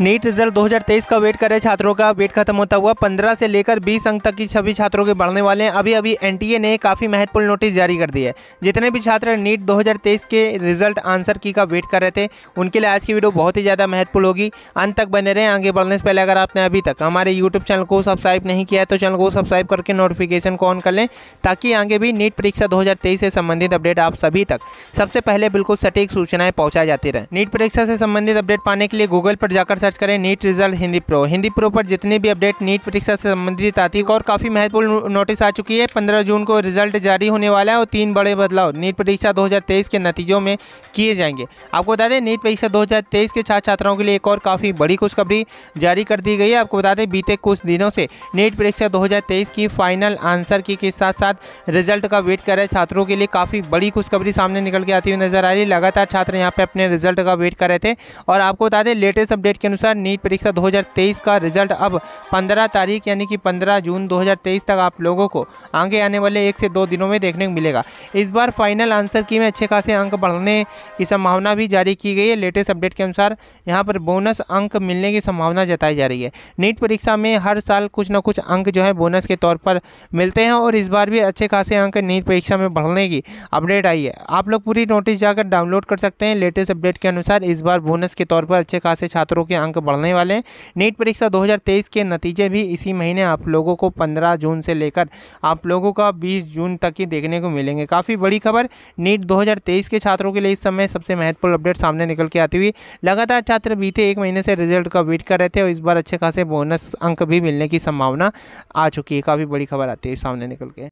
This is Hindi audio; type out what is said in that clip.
नीट रिजल्ट 2023 का वेट कर रहे छात्रों का वेट खत्म होता हुआ 15 से लेकर 20 अंक तक की सभी छात्रों के बढ़ने वाले हैं अभी अभी एनटीए ने काफ़ी महत्वपूर्ण नोटिस जारी कर दी है जितने भी छात्र नीट 2023 के रिजल्ट आंसर की का वेट कर रहे थे उनके लिए आज की वीडियो बहुत ही ज़्यादा महत्वपूर्ण होगी अंत तक बने रहें आगे बढ़ने से पहले अगर आपने अभी तक हमारे यूट्यूब चैनल को सब्सक्राइब नहीं किया है तो चैनल को सब्सक्राइब करके नोटिफिकेशन को ऑन कर लें ताकि आगे भी नीट परीक्षा दो से संबंधित अपडेट आप सभी तक सबसे पहले बिल्कुल सटीक सूचनाएँ पहुँचाई जाती रहे नीट परीक्षा से संबंधित अपडेट पाने के लिए गूगल पर जाकर सर्च करें NEET result Hindi pro Hindi pro पर जितनी भी अपडेट नीट परीक्षा से संबंधित आती है और काफ़ी महत्वपूर्ण नोटिस आ चुकी है पंद्रह जून को रिजल्ट जारी होने वाला है और तीन बड़े बदलाव नीट परीक्षा 2023 के नतीजों में किए जाएंगे आपको बता दें नीट परीक्षा दो के छात्र छात्राओं के लिए एक और काफ़ी बड़ी खुशखबरी जारी कर दी गई है आपको बता दें बीते कुछ दिनों से नीट परीक्षा दो की फाइनल आंसर की के साथ साथ रिजल्ट का वेट कर रहे छात्रों के लिए काफ़ी बड़ी खुशखबरी सामने निकल के आती हुई नजर आ रही है लगातार छात्र यहाँ पर अपने रिजल्ट का वेट कर रहे थे और आपको बता दें लेटेस्ट अपडेट के अनुसार अनुसार नीट परीक्षा 2023 का रिजल्ट अब 15 तारीख यानी कि 15 जून 2023 तक आप लोगों को आगे आने वाले एक से दो दिनों में देखने को मिलेगा इस बार फाइनल आंसर की में अच्छे खासे अंक बढ़ने की संभावना भी जारी की गई है लेटेस्ट अपडेट के अनुसार यहाँ पर बोनस अंक मिलने की संभावना जताई जा रही है नीट परीक्षा में हर साल कुछ ना कुछ अंक जो है बोनस के तौर पर मिलते हैं और इस बार भी अच्छे खासे अंक नीट परीक्षा में बढ़ने की अपडेट आई है आप लोग पूरी नोटिस जाकर डाउनलोड कर सकते हैं लेटेस्ट अपडेट के अनुसार इस बार बोनस के तौर पर अच्छे खासे छात्रों के अंक अंक बढ़ने वाले हैं नीट परीक्षा 2023 के नतीजे भी इसी महीने आप लोगों को 15 जून से लेकर आप लोगों का 20 जून तक ही देखने को मिलेंगे काफ़ी बड़ी खबर नीट 2023 के छात्रों के लिए इस समय सबसे महत्वपूर्ण अपडेट सामने निकल के आती हुई लगातार छात्र बीते एक महीने से रिजल्ट का वेट कर रहे थे और इस बार अच्छे खासे बोनस अंक भी मिलने की संभावना आ चुकी है काफ़ी बड़ी खबर आती है सामने निकल के